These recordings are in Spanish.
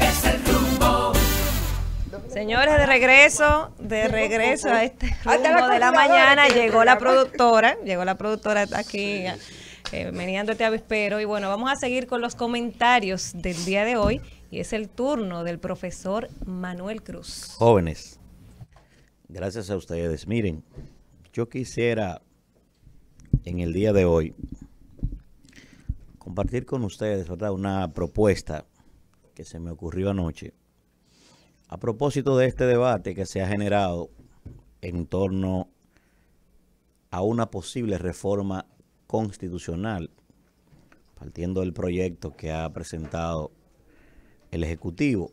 es el rumbo. Señores, de regreso, de regreso a este rumbo de la mañana, llegó la productora, llegó la productora aquí eh, meneando este Y bueno, vamos a seguir con los comentarios del día de hoy. Y es el turno del profesor Manuel Cruz. Jóvenes, gracias a ustedes. Miren, yo quisiera en el día de hoy compartir con ustedes ¿verdad? una propuesta que se me ocurrió anoche, a propósito de este debate que se ha generado en torno a una posible reforma constitucional, partiendo del proyecto que ha presentado el Ejecutivo.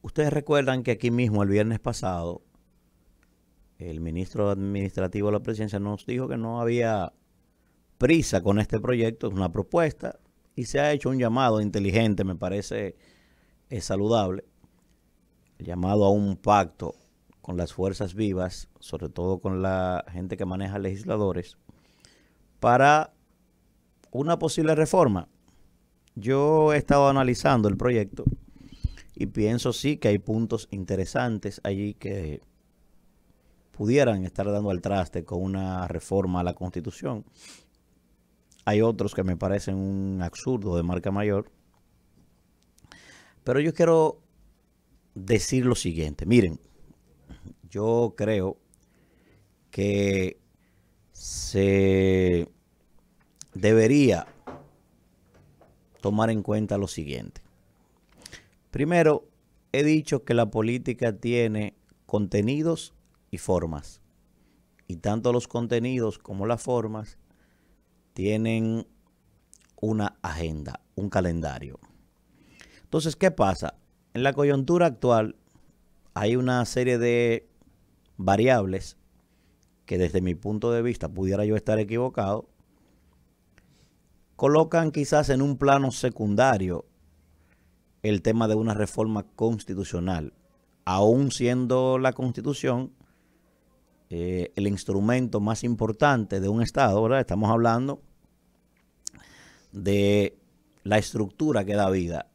Ustedes recuerdan que aquí mismo el viernes pasado el ministro administrativo de la presidencia nos dijo que no había prisa con este proyecto, es una propuesta, y se ha hecho un llamado inteligente, me parece eh, saludable, llamado a un pacto con las fuerzas vivas, sobre todo con la gente que maneja legisladores, para una posible reforma. Yo he estado analizando el proyecto y pienso sí que hay puntos interesantes allí que pudieran estar dando al traste con una reforma a la Constitución. Hay otros que me parecen un absurdo de marca mayor. Pero yo quiero decir lo siguiente. Miren, yo creo que se debería tomar en cuenta lo siguiente. Primero, he dicho que la política tiene contenidos y formas. Y tanto los contenidos como las formas tienen una agenda, un calendario. Entonces, ¿qué pasa? En la coyuntura actual hay una serie de variables que desde mi punto de vista pudiera yo estar equivocado, colocan quizás en un plano secundario el tema de una reforma constitucional, aún siendo la constitución eh, el instrumento más importante de un Estado, Estamos hablando de la estructura que da vida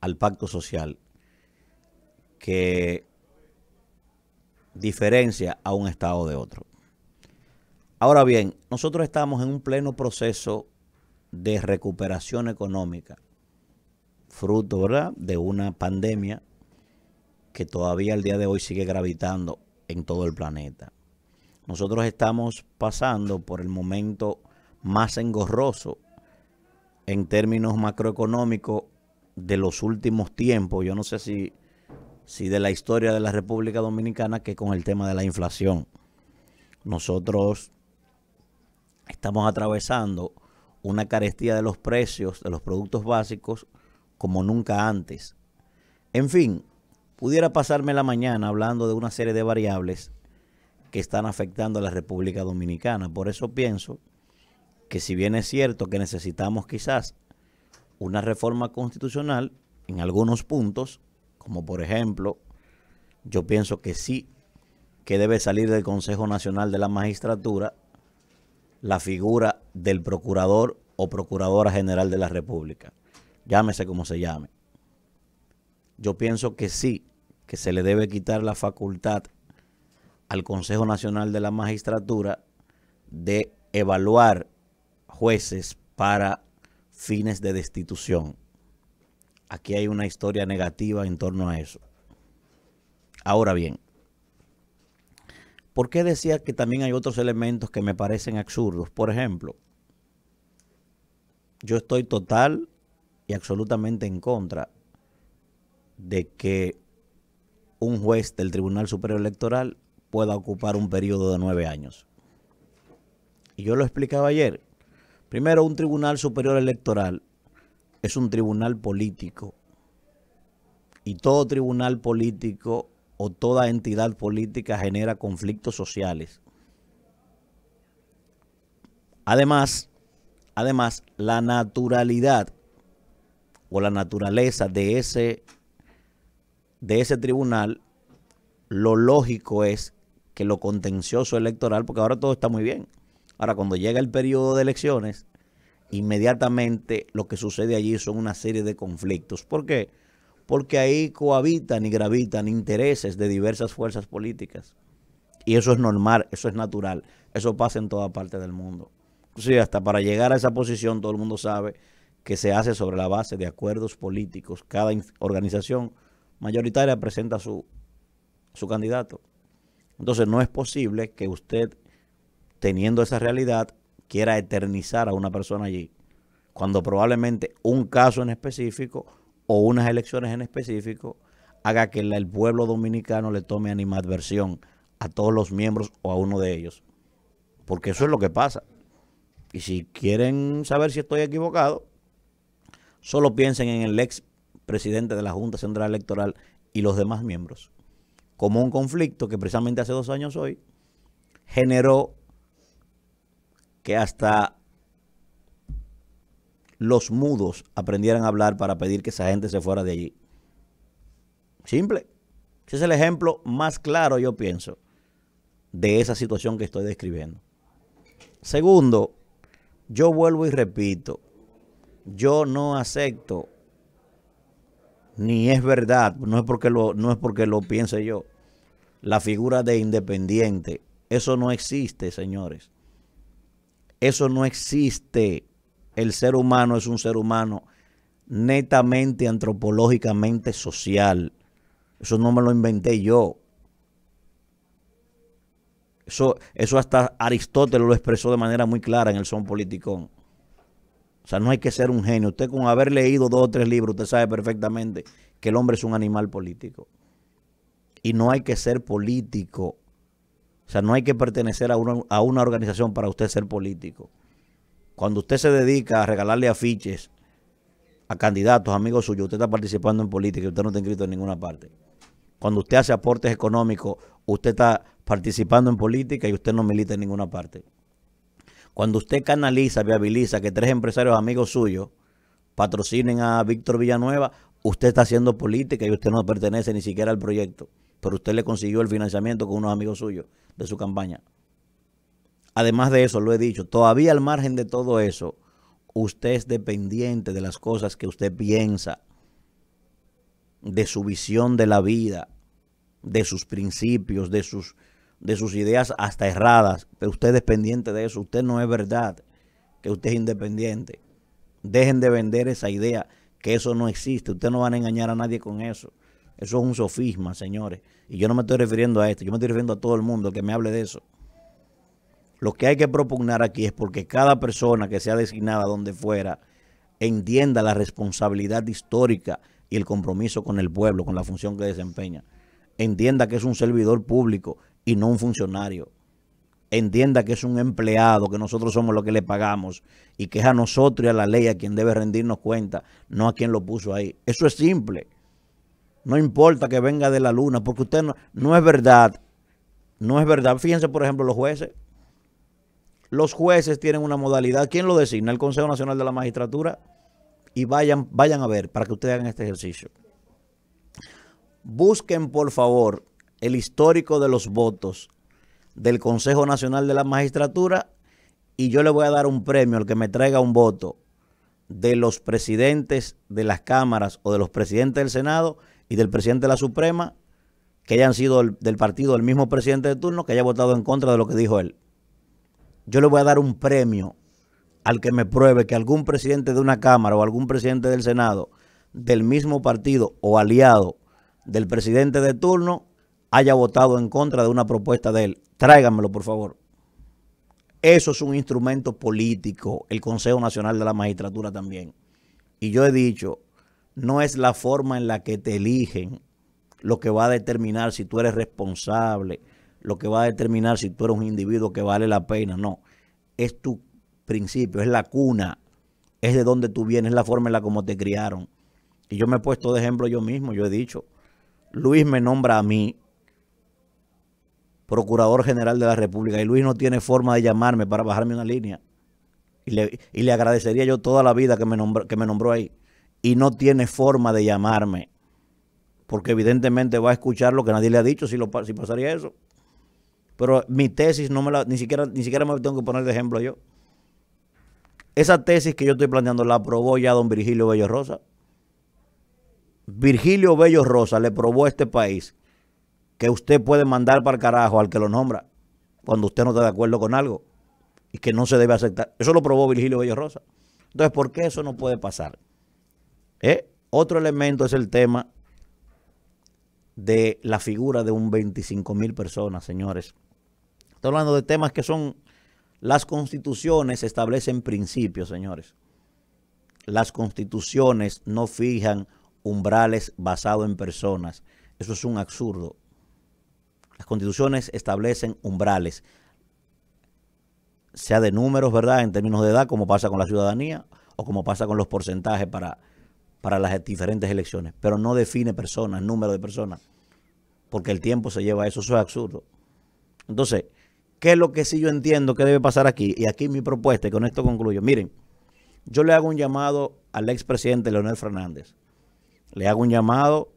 al pacto social que diferencia a un Estado de otro. Ahora bien, nosotros estamos en un pleno proceso de recuperación económica, fruto de una pandemia que todavía al día de hoy sigue gravitando en todo el planeta. Nosotros estamos pasando por el momento más engorroso en términos macroeconómicos de los últimos tiempos, yo no sé si, si de la historia de la República Dominicana, que con el tema de la inflación. Nosotros estamos atravesando una carestía de los precios de los productos básicos como nunca antes. En fin, pudiera pasarme la mañana hablando de una serie de variables que están afectando a la República Dominicana. Por eso pienso que si bien es cierto que necesitamos quizás una reforma constitucional en algunos puntos, como por ejemplo, yo pienso que sí que debe salir del Consejo Nacional de la Magistratura la figura del procurador o procuradora general de la República, llámese como se llame. Yo pienso que sí, que se le debe quitar la facultad al Consejo Nacional de la Magistratura de evaluar jueces para fines de destitución. Aquí hay una historia negativa en torno a eso. Ahora bien, ¿por qué decía que también hay otros elementos que me parecen absurdos? Por ejemplo, yo estoy total y absolutamente en contra de que un juez del Tribunal Superior Electoral pueda ocupar un periodo de nueve años. Y yo lo explicaba ayer. Primero, un tribunal superior electoral es un tribunal político. Y todo tribunal político o toda entidad política genera conflictos sociales. Además, además, la naturalidad o la naturaleza de ese, de ese tribunal, lo lógico es que lo contencioso electoral, porque ahora todo está muy bien. Ahora, cuando llega el periodo de elecciones, inmediatamente lo que sucede allí son una serie de conflictos. ¿Por qué? Porque ahí cohabitan y gravitan intereses de diversas fuerzas políticas. Y eso es normal, eso es natural, eso pasa en toda parte del mundo. Sí, hasta para llegar a esa posición todo el mundo sabe que se hace sobre la base de acuerdos políticos. Cada organización mayoritaria presenta su, su candidato. Entonces no es posible que usted teniendo esa realidad, quiera eternizar a una persona allí, cuando probablemente un caso en específico o unas elecciones en específico haga que el pueblo dominicano le tome animadversión a todos los miembros o a uno de ellos. Porque eso es lo que pasa. Y si quieren saber si estoy equivocado, solo piensen en el ex presidente de la Junta Central Electoral y los demás miembros. Como un conflicto que precisamente hace dos años hoy generó que hasta los mudos aprendieran a hablar para pedir que esa gente se fuera de allí. Simple. Ese es el ejemplo más claro, yo pienso, de esa situación que estoy describiendo. Segundo, yo vuelvo y repito, yo no acepto, ni es verdad, no es porque lo, no es porque lo piense yo, la figura de independiente. Eso no existe, señores. Eso no existe. El ser humano es un ser humano netamente, antropológicamente social. Eso no me lo inventé yo. Eso, eso hasta Aristóteles lo expresó de manera muy clara en el Son Politicón. O sea, no hay que ser un genio. Usted con haber leído dos o tres libros, usted sabe perfectamente que el hombre es un animal político. Y no hay que ser político o sea, no hay que pertenecer a una, organización para usted ser político. Cuando usted se dedica a regalarle afiches a candidatos, amigos suyos, usted está participando en política y usted no está inscrito en ninguna parte. Cuando usted hace aportes económicos, usted está participando en política y usted no milita en ninguna parte. Cuando usted canaliza, viabiliza que tres empresarios amigos suyos patrocinen a Víctor Villanueva, usted está haciendo política y usted no pertenece ni siquiera al proyecto pero usted le consiguió el financiamiento con unos amigos suyos de su campaña. Además de eso, lo he dicho, todavía al margen de todo eso, usted es dependiente de las cosas que usted piensa, de su visión de la vida, de sus principios, de sus, de sus ideas hasta erradas, pero usted es dependiente de eso. Usted no es verdad que usted es independiente. Dejen de vender esa idea que eso no existe. Usted no van a engañar a nadie con eso. Eso es un sofisma, señores. Y yo no me estoy refiriendo a esto, yo me estoy refiriendo a todo el mundo que me hable de eso. Lo que hay que propugnar aquí es porque cada persona que sea designada donde fuera entienda la responsabilidad histórica y el compromiso con el pueblo, con la función que desempeña. Entienda que es un servidor público y no un funcionario. Entienda que es un empleado, que nosotros somos los que le pagamos y que es a nosotros y a la ley a quien debe rendirnos cuenta, no a quien lo puso ahí. Eso es simple. No importa que venga de la luna, porque usted no, no es verdad. No es verdad. Fíjense, por ejemplo, los jueces. Los jueces tienen una modalidad. ¿Quién lo designa? El Consejo Nacional de la Magistratura. Y vayan, vayan a ver para que ustedes hagan este ejercicio. Busquen, por favor, el histórico de los votos del Consejo Nacional de la Magistratura y yo le voy a dar un premio al que me traiga un voto de los presidentes de las cámaras o de los presidentes del Senado y del presidente de la Suprema que hayan sido del, partido del mismo presidente de turno que haya votado en contra de lo que dijo él. Yo le voy a dar un premio al que me pruebe que algún presidente de una Cámara o algún presidente del Senado del mismo partido o aliado del presidente de turno haya votado en contra de una propuesta de él. tráigamelo por favor. Eso es un instrumento político, el Consejo Nacional de la Magistratura también. Y yo he dicho, no es la forma en la que te eligen lo que va a determinar si tú eres responsable, lo que va a determinar si tú eres un individuo que vale la pena. No, es tu principio, es la cuna, es de donde tú vienes, es la forma en la como te criaron. Y yo me he puesto de ejemplo yo mismo, yo he dicho, Luis me nombra a mí Procurador General de la República y Luis no tiene forma de llamarme para bajarme una línea. Y le, y le agradecería yo toda la vida que me, que me nombró ahí y no tiene forma de llamarme, porque evidentemente va a escuchar lo que nadie le ha dicho si, pasaría eso. Pero mi tesis no me la, ni siquiera, ni siquiera me tengo que poner de ejemplo yo. Esa tesis que yo estoy planteando la aprobó ya don Virgilio Bello Rosa. Virgilio Bello Rosa le probó a este país que usted puede mandar para el carajo al que lo nombra cuando usted no está de acuerdo con algo y que no se debe aceptar. Eso lo probó Virgilio Bello Rosa. Entonces, ¿por qué eso no puede pasar? Eh, otro elemento es el tema de la figura de un 25 mil personas, señores. Estoy hablando de temas que son, las constituciones establecen principios, señores. Las constituciones no fijan umbrales basados en personas. Eso es un absurdo. Las constituciones establecen umbrales, sea de números, ¿verdad? En términos de edad, como pasa con la ciudadanía, o como pasa con los porcentajes para para las diferentes elecciones, pero no define personas, número de personas, porque el tiempo se lleva a eso, eso es absurdo. Entonces, ¿qué es lo que sí yo entiendo que debe pasar aquí? Y aquí mi propuesta, y con esto concluyo. Miren, yo le hago un llamado al expresidente Leonel Fernández, le hago un llamado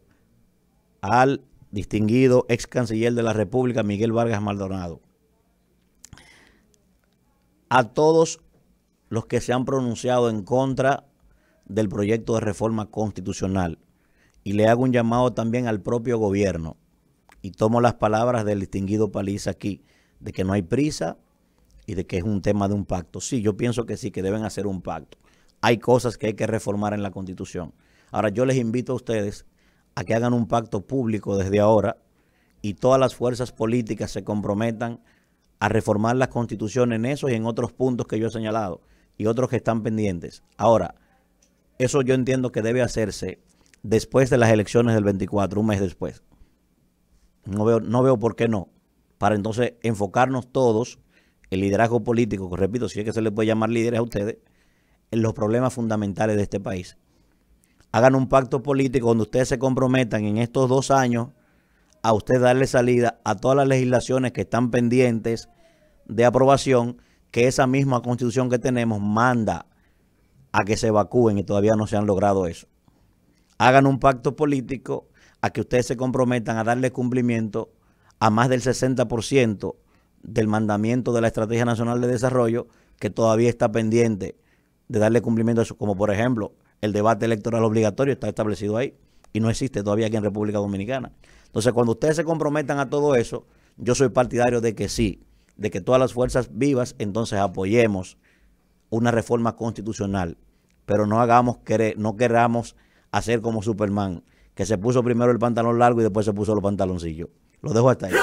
al distinguido ex canciller de la República, Miguel Vargas Maldonado, a todos los que se han pronunciado en contra del proyecto de reforma constitucional y le hago un llamado también al propio gobierno y tomo las palabras del distinguido Paliza aquí, de que no hay prisa y de que es un tema de un pacto. Sí, yo pienso que sí, que deben hacer un pacto. Hay cosas que hay que reformar en la constitución. Ahora yo les invito a ustedes a que hagan un pacto público desde ahora y todas las fuerzas políticas se comprometan a reformar la constitución en eso y en otros puntos que yo he señalado y otros que están pendientes. Ahora, eso yo entiendo que debe hacerse después de las elecciones del 24, un mes después. No veo, no veo por qué no. Para entonces enfocarnos todos, el liderazgo político, que repito, si es que se le puede llamar líderes a ustedes, en los problemas fundamentales de este país. Hagan un pacto político donde ustedes se comprometan en estos dos años a usted darle salida a todas las legislaciones que están pendientes de aprobación que esa misma constitución que tenemos manda a que se evacúen y todavía no se han logrado eso. Hagan un pacto político a que ustedes se comprometan a darle cumplimiento a más del 60% del mandamiento de la Estrategia Nacional de Desarrollo que todavía está pendiente de darle cumplimiento a eso, como por ejemplo el debate electoral obligatorio está establecido ahí y no existe todavía aquí en República Dominicana. Entonces, cuando ustedes se comprometan a todo eso, yo soy partidario de que sí, de que todas las fuerzas vivas entonces apoyemos una reforma constitucional, pero no hagamos no queramos hacer como Superman, que se puso primero el pantalón largo y después se puso los pantaloncillos. Lo dejo hasta ahí.